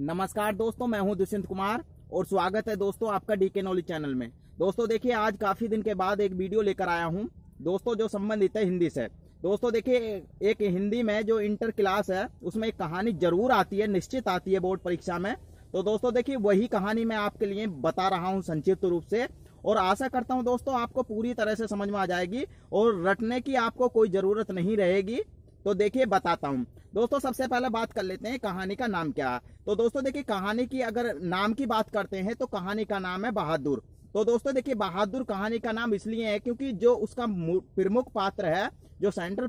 नमस्कार दोस्तों मैं हूं दुष्यंत कुमार और स्वागत है दोस्तों आपका डीके नॉलेज चैनल में दोस्तों देखिए आज काफी दिन के बाद एक वीडियो लेकर आया हूं दोस्तों जो संबंधित है हिंदी से दोस्तों देखिए एक हिंदी में जो इंटर क्लास है उसमें एक कहानी जरूर आती है निश्चित आती है बोर्ड परीक्षा में तो दोस्तों देखिए वही कहानी मैं आपके लिए बता रहा हूँ संक्षिप्त रूप से और आशा करता हूँ दोस्तों आपको पूरी तरह से समझ में आ जाएगी और रटने की आपको कोई ज़रूरत नहीं रहेगी तो देखिए बताता हूँ दोस्तों सबसे पहले बात कर लेते हैं कहानी का नाम क्या तो दोस्तों देखिए कहानी की अगर नाम की बात करते हैं तो कहानी का नाम है बहादुर तो दोस्तों देखिए बहादुर कहानी का नाम इसलिए है क्योंकि जो उसका प्रमुख पात्र है जो सेंट्रल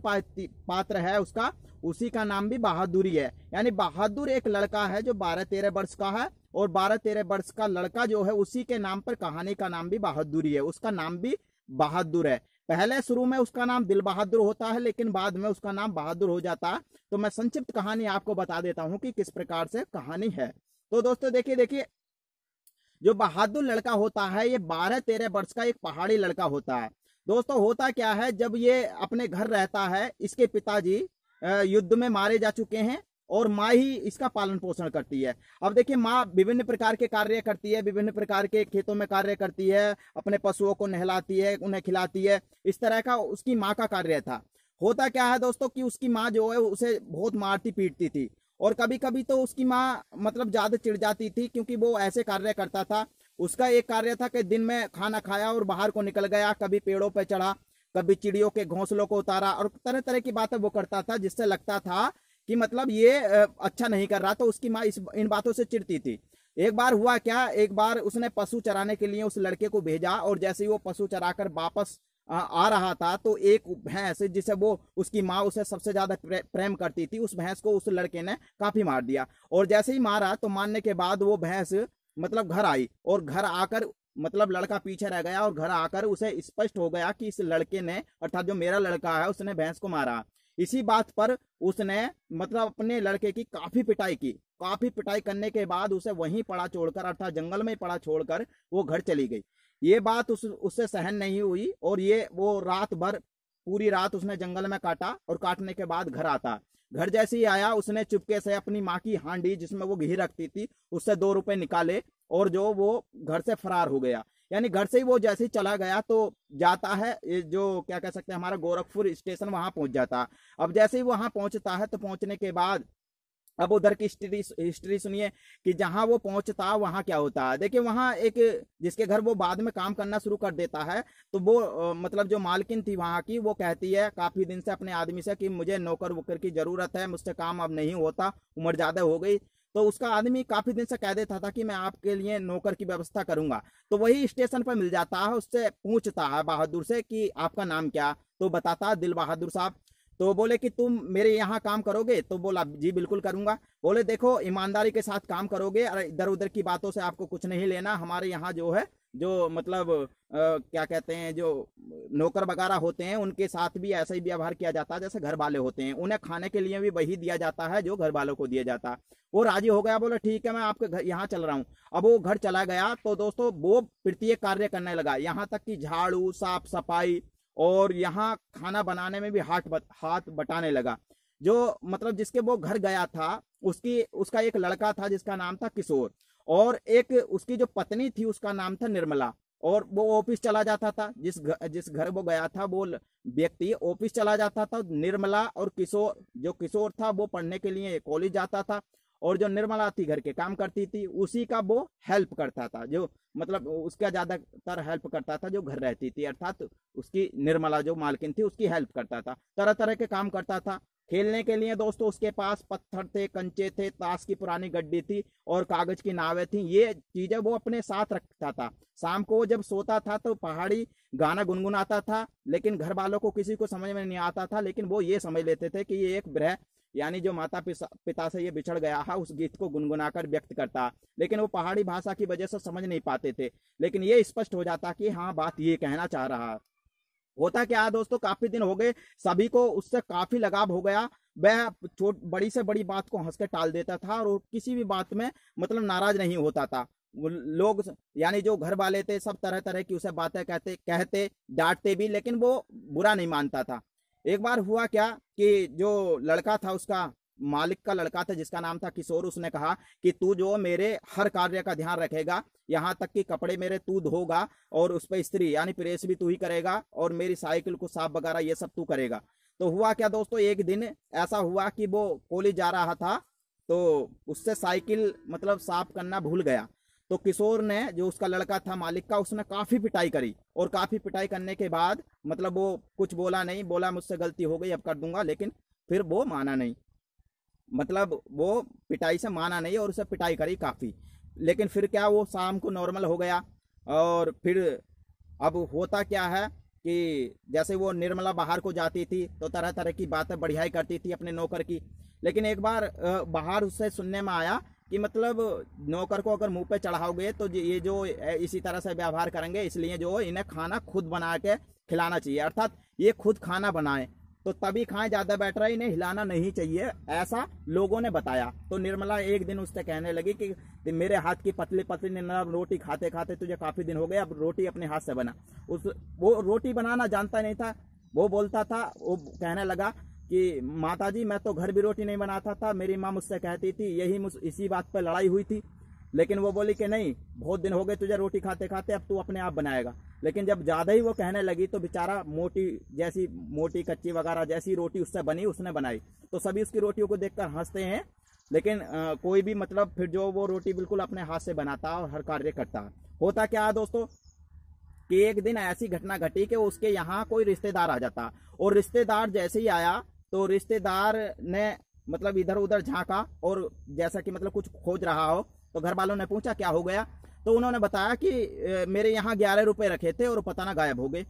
पात्र है उसका उसी का नाम भी बहादुरी है यानी बहादुर एक लड़का है जो बारह तेरह वर्ष का है और बारह तेरह वर्ष का लड़का जो है उसी के नाम पर कहानी का नाम भी बहादुरी है उसका नाम भी बहादुर है पहले शुरू में उसका नाम दिल बहादुर होता है लेकिन बाद में उसका नाम बहादुर हो जाता है तो मैं संक्षिप्त कहानी आपको बता देता हूँ कि किस प्रकार से कहानी है तो दोस्तों देखिए देखिए जो बहादुर लड़का होता है ये बारह तेरह वर्ष का एक पहाड़ी लड़का होता है दोस्तों होता क्या है जब ये अपने घर रहता है इसके पिताजी युद्ध में मारे जा चुके हैं और माँ ही इसका पालन पोषण करती है अब देखिए माँ विभिन्न प्रकार के कार्य करती है विभिन्न प्रकार के खेतों में कार्य करती है अपने पशुओं को नहलाती है उन्हें खिलाती है इस तरह का उसकी माँ का कार्य था होता क्या है दोस्तों कि उसकी माँ जो है उसे बहुत मारती पीटती थी और कभी कभी तो उसकी माँ मतलब ज्यादा चिड़ जाती थी क्योंकि वो ऐसे कार्य करता था उसका एक कार्य था कि दिन में खाना खाया और बाहर को निकल गया कभी पेड़ों पर पे चढ़ा कभी चिड़ियों के घोंसलों को उतारा और तरह तरह की बातें वो करता था जिससे लगता था कि मतलब ये अच्छा नहीं कर रहा तो उसकी माँ इस इन बातों से चिड़ती थी एक बार हुआ क्या एक बार उसने पशु चराने के लिए उस लड़के को भेजा और जैसे ही वो पशु चरा वापस आ रहा था तो एक भैंस जिसे वो उसकी माँ उसे सबसे ज्यादा प्रेम करती थी उस भैंस को उस लड़के ने काफी मार दिया और जैसे ही मारा तो मारने के बाद वो भैंस मतलब घर आई और घर आकर मतलब लड़का पीछे रह गया और घर आकर उसे स्पष्ट हो गया कि इस लड़के ने अर्थात जो मेरा लड़का है उसने भैंस को मारा इसी बात पर उसने मतलब अपने लड़के की काफी पिटाई की काफी पिटाई करने के बाद उसे वहीं पड़ा छोड़कर अर्थात जंगल में पड़ा छोड़कर वो घर चली गई ये बात उस उससे सहन नहीं हुई और ये वो रात भर पूरी रात उसने जंगल में काटा और काटने के बाद घर आता घर जैसे ही आया उसने चुपके से अपनी माँ की हांडी जिसमें वो घी रखती थी उससे दो रुपए निकाले और जो वो घर से फरार हो गया यानी घर से ही वो जैसे ही चला गया तो जाता है जो क्या कह सकते हैं हमारा गोरखपुर स्टेशन वहां पहुंच जाता अब जैसे ही वहां पहुंचता है तो पहुंचने के बाद अब उधर की हिस्ट्री हिस्ट्री सुनिए कि जहां वो पहुंचता वहां क्या होता है देखिए वहां एक जिसके घर वो बाद में काम करना शुरू कर देता है तो वो मतलब जो मालकिन थी वहां की वो कहती है काफी दिन से अपने आदमी से कि मुझे नौकर वोकर की जरूरत है मुझसे काम अब नहीं होता उम्र ज्यादा हो गई तो उसका आदमी काफी दिन से कह देता था कि मैं आपके लिए नौकर की व्यवस्था करूंगा तो वही स्टेशन पर मिल जाता है उससे पूछता है बहादुर से कि आपका नाम क्या तो बताता दिल बहादुर साहब तो बोले कि तुम मेरे यहाँ काम करोगे तो बोला जी बिल्कुल करूंगा बोले देखो ईमानदारी के साथ काम करोगे और इधर उधर की बातों से आपको कुछ नहीं लेना हमारे यहाँ जो है जो मतलब आ, क्या कहते हैं जो नौकर वगैरह होते हैं उनके साथ भी ऐसा ही व्यवहार किया जाता है जैसे घर वाले होते हैं उन्हें खाने के लिए भी वही दिया जाता है जो घर वालों को दिया जाता है वो राजी हो गया बोला ठीक है मैं आपके घर यहाँ चल रहा हूँ अब वो घर चला गया तो दोस्तों वो प्रत्येक कार्य करने लगा यहाँ तक कि झाड़ू साफ सफाई और यहाँ खाना बनाने में भी हाथ बत, हाथ बटाने लगा जो मतलब जिसके वो घर गया था उसकी उसका एक लड़का था जिसका नाम था किशोर और एक उसकी जो पत्नी थी उसका नाम था निर्मला और वो ऑफिस चला जाता था जिस घर जिस घर वो गया था वो व्यक्ति ऑफिस चला जाता था निर्मला और किशोर जो किशोर था वो पढ़ने के लिए कॉलेज जाता था और जो निर्मला थी घर के काम करती थी उसी का वो हेल्प करता था जो मतलब उसका ज्यादातर हेल्प करता था जो घर रहती थी अर्थात उसकी निर्मला जो मालकिन थी उसकी हेल्प करता था तरह तरह के काम करता था खेलने के लिए दोस्तों उसके पास पत्थर थे कंचे थे ताश की पुरानी गड्डी थी और कागज की नावें थी ये चीजें वो अपने साथ रखता था शाम को जब सोता था तो पहाड़ी गाना गुनगुनाता था लेकिन घर वालों को किसी को समझ में नहीं आता था लेकिन वो ये समझ लेते थे कि ये एक ब्रह यानी जो माता पिता से ये बिछड़ गया है उस गीत को गुनगुनाकर व्यक्त करता लेकिन वो पहाड़ी भाषा की वजह से समझ नहीं पाते थे लेकिन ये स्पष्ट हो जाता कि हाँ बात ये कहना चाह रहा होता क्या है दोस्तों काफी दिन हो गए सभी को उससे काफी लगाव हो गया वह छोट बड़ी से बड़ी बात को हंस के टाल देता था और किसी भी बात में मतलब नाराज नहीं होता था लोग यानी जो घर वाले थे सब तरह तरह की उसे बातें कहते कहते डांटते भी लेकिन वो बुरा नहीं मानता था एक बार हुआ क्या कि जो लड़का था उसका मालिक का लड़का था जिसका नाम था किशोर उसने कहा कि तू जो मेरे हर कार्य का ध्यान रखेगा यहाँ तक कि कपड़े मेरे तू धोगा और उस पर स्त्री यानी प्रेस भी तू ही करेगा और मेरी साइकिल को साफ वगैरह ये सब तू करेगा तो हुआ क्या दोस्तों एक दिन ऐसा हुआ कि वो कॉलेज जा रहा था तो उससे साइकिल मतलब साफ करना भूल गया तो किशोर ने जो उसका लड़का था मालिक का उसने काफ़ी पिटाई करी और काफ़ी पिटाई करने के बाद मतलब वो कुछ बोला नहीं बोला मुझसे गलती हो गई अब कर दूंगा लेकिन फिर वो माना नहीं मतलब वो पिटाई से माना नहीं और उसे पिटाई करी काफ़ी लेकिन फिर क्या वो शाम को नॉर्मल हो गया और फिर अब होता क्या है कि जैसे वो निर्मला बाहर को जाती थी तो तरह तरह की बातें बढ़ियाई करती थी अपने नौकर की लेकिन एक बार बाहर उससे सुनने में आया कि मतलब नौकर को अगर मुंह पे चढ़ाओगे तो ये जो इसी तरह से व्यवहार करेंगे इसलिए जो इन्हें खाना खुद बना के खिलाना चाहिए अर्थात ये खुद खाना बनाएं तो तभी खाएं ज्यादा बेटर है इन्हें हिलाना नहीं चाहिए ऐसा लोगों ने बताया तो निर्मला एक दिन उससे कहने लगी कि मेरे हाथ की पतली पतली निर्मला रोटी खाते खाते तुझे काफी दिन हो गए अब रोटी अपने हाथ से बना उस वो रोटी बनाना जानता नहीं था वो बोलता था वो कहने लगा कि माताजी मैं तो घर भी रोटी नहीं बनाता था मेरी माँ मुझसे कहती थी यही इसी बात पर लड़ाई हुई थी लेकिन वो बोली कि नहीं बहुत दिन हो गए तुझे रोटी खाते खाते अब तू अपने आप बनाएगा लेकिन जब ज़्यादा ही वो कहने लगी तो बेचारा मोटी जैसी मोटी कच्ची वगैरह जैसी रोटी उससे बनी उसने बनाई तो सभी उसकी रोटियों को देखकर हंसते हैं लेकिन आ, कोई भी मतलब फिर जो वो रोटी बिल्कुल अपने हाथ से बनाता और हर कार्य करता है होता क्या है दोस्तों कि एक दिन ऐसी घटना घटी कि उसके यहाँ कोई रिश्तेदार आ जाता और रिश्तेदार जैसे ही आया तो रिश्तेदार ने मतलब इधर उधर झांका और जैसा कि मतलब कुछ खोज रहा हो तो घर वालों ने पूछा क्या हो गया तो उन्होंने बताया कि मेरे यहाँ ग्यारह रुपये रखे थे और पता ना गायब हो गए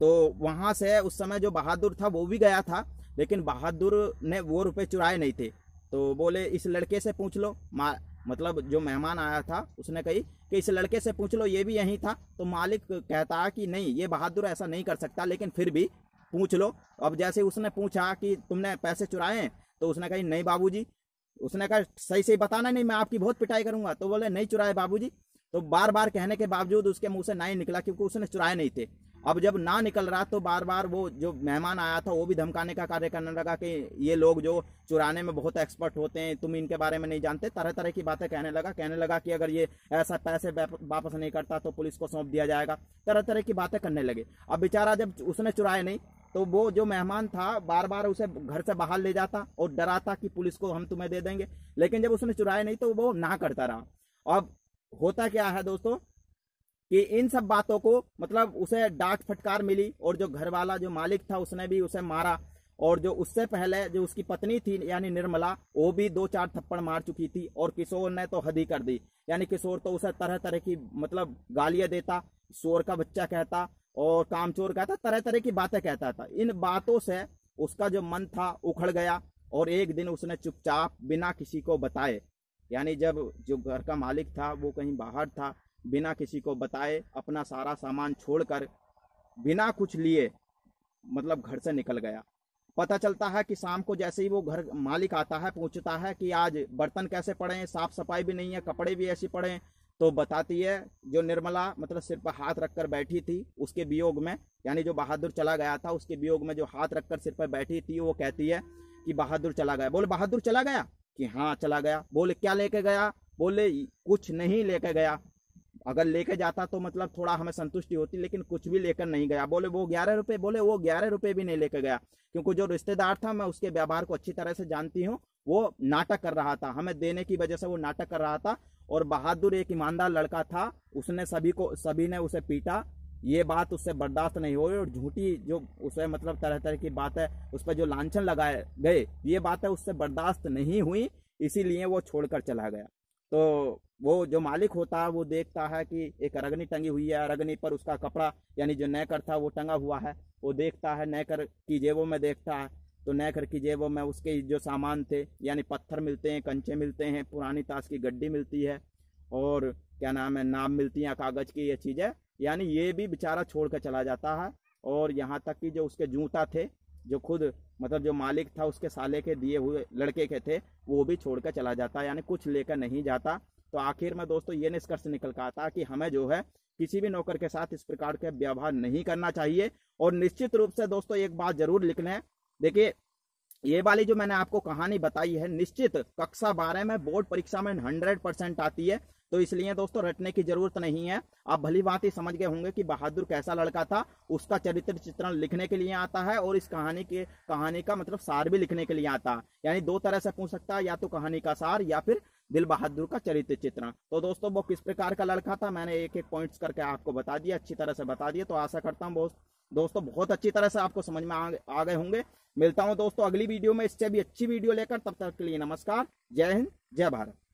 तो वहाँ से उस समय जो बहादुर था वो भी गया था लेकिन बहादुर ने वो रुपये चुराए नहीं थे तो बोले इस लड़के से पूछ लो मा मतलब जो मेहमान आया था उसने कही कि इस लड़के से पूछ लो ये भी यहीं था तो मालिक कहता कि नहीं ये बहादुर ऐसा नहीं कर सकता लेकिन फिर भी पूछ लो अब जैसे उसने पूछा कि तुमने पैसे चुराए तो उसने कही नहीं बाबूजी उसने कहा सही सही बताना नहीं मैं आपकी बहुत पिटाई करूंगा तो बोले नहीं चुराए बाबूजी तो बार बार कहने के बावजूद उसके मुंह से ना ही निकला क्योंकि उसने चुराए नहीं थे अब जब ना निकल रहा तो बार बार वो जो मेहमान आया था वो भी धमकाने का कार्य करने लगा कि ये लोग जो चुराने में बहुत एक्सपर्ट होते हैं तुम इनके बारे में नहीं जानते तरह तरह की बातें कहने लगा कहने लगा कि अगर ये ऐसा पैसे वापस नहीं करता तो पुलिस को सौंप दिया जाएगा तरह तरह की बातें करने लगे अब बेचारा जब उसने चुराए नहीं तो वो जो मेहमान था बार बार उसे घर से बाहर ले जाता और डराता कि पुलिस को हम तुम्हें दे देंगे लेकिन जब उसने चुराया नहीं तो वो ना करता रहा अब होता क्या है दोस्तों कि इन सब बातों को मतलब उसे डांट फटकार मिली और जो घर वाला जो मालिक था उसने भी उसे मारा और जो उससे पहले जो उसकी पत्नी थी यानी निर्मला वो भी दो चार थप्पड़ मार चुकी थी और किशोर ने तो हद ही कर दी यानी किशोर तो उसे तरह तरह की मतलब गालियां देता शोर का बच्चा कहता और कामचोर कहता तरह तरह की बातें कहता था इन बातों से उसका जो मन था उखड़ गया और एक दिन उसने चुपचाप बिना किसी को बताए यानी जब जो घर का मालिक था वो कहीं बाहर था बिना किसी को बताए अपना सारा सामान छोड़कर बिना कुछ लिए मतलब घर से निकल गया पता चलता है कि शाम को जैसे ही वो घर मालिक आता है पूछता है कि आज बर्तन कैसे पड़े हैं साफ सफाई भी नहीं है कपड़े भी ऐसे पड़े हैं तो बताती है जो निर्मला मतलब सिर पर हाथ रखकर बैठी थी उसके वियोग में यानी जो बहादुर चला गया था उसके वियोग में जो हाथ रखकर सिर पर बैठी थी वो कहती है कि बहादुर चला गया बोले बहादुर चला गया कि हाँ चला गया बोले क्या लेके गया बोले कुछ नहीं लेके गया अगर लेके जाता तो मतलब थोड़ा हमें संतुष्टि होती लेकिन कुछ भी लेकर नहीं गया बोले वो ग्यारह रुपये बोले वो ग्यारह रुपये भी नहीं लेके गया क्योंकि जो रिश्तेदार था मैं उसके व्यवहार को अच्छी तरह से जानती हूँ वो नाटक कर रहा था हमें देने की वजह से वो नाटक कर रहा था और बहादुर एक ईमानदार लड़का था उसने सभी को सभी ने उसे पीटा ये बात उससे बर्दाश्त नहीं हुई और झूठी जो उसे मतलब तरह तरह की बात है उस पर जो लाछन लगाए गए ये बात है उससे बर्दाश्त नहीं हुई इसीलिए वो छोड़कर चला गया तो वो जो मालिक होता है वो देखता है कि एक रगनी टंगी हुई है रगनी पर उसका कपड़ा यानी जो नैकर था वो टंगा हुआ है वो देखता है नैकर की जेबों में देखता है तो नैकर की जेब में उसके जो सामान थे यानी पत्थर मिलते हैं कंचे मिलते हैं पुरानी ताश की गड्डी मिलती है और क्या नाम है नाम मिलती है कागज़ की ये चीज़ें यानी ये भी बेचारा छोड़ कर चला जाता है और यहाँ तक कि जो उसके जूता थे जो खुद मतलब जो मालिक था उसके साले के दिए हुए लड़के के थे वो भी छोड़ कर चला जाता यानी कुछ लेकर नहीं जाता तो आखिर में दोस्तों ये निष्कर्ष निकल कर आता कि हमें जो है किसी भी नौकर के साथ इस प्रकार के व्यवहार नहीं करना चाहिए और निश्चित रूप से दोस्तों एक बात जरूर लिख लें देखिए ये वाली जो मैंने आपको कहानी बताई है निश्चित कक्षा बारह में बोर्ड परीक्षा में हंड्रेड परसेंट आती है तो इसलिए दोस्तों रटने की जरूरत नहीं है आप भली बात ही समझ गए होंगे कि बहादुर कैसा लड़का था उसका चरित्र चित्रण लिखने के लिए आता है और इस कहानी के कहानी का मतलब सार भी लिखने के लिए आता है यानी दो तरह से पूछ सकता है या तो कहानी का सार या फिर दिल बहादुर का चरित्र चित्रण तो दोस्तों वो किस प्रकार का लड़का था मैंने एक एक पॉइंट्स करके आपको बता दिया अच्छी तरह से बता दिया तो आशा करता हूँ बहुत दोस्तों बहुत अच्छी तरह से आपको समझ में आ गए होंगे मिलता हूँ दोस्तों अगली वीडियो में इससे भी अच्छी वीडियो लेकर तब तक के लिए नमस्कार जय हिंद जय भारत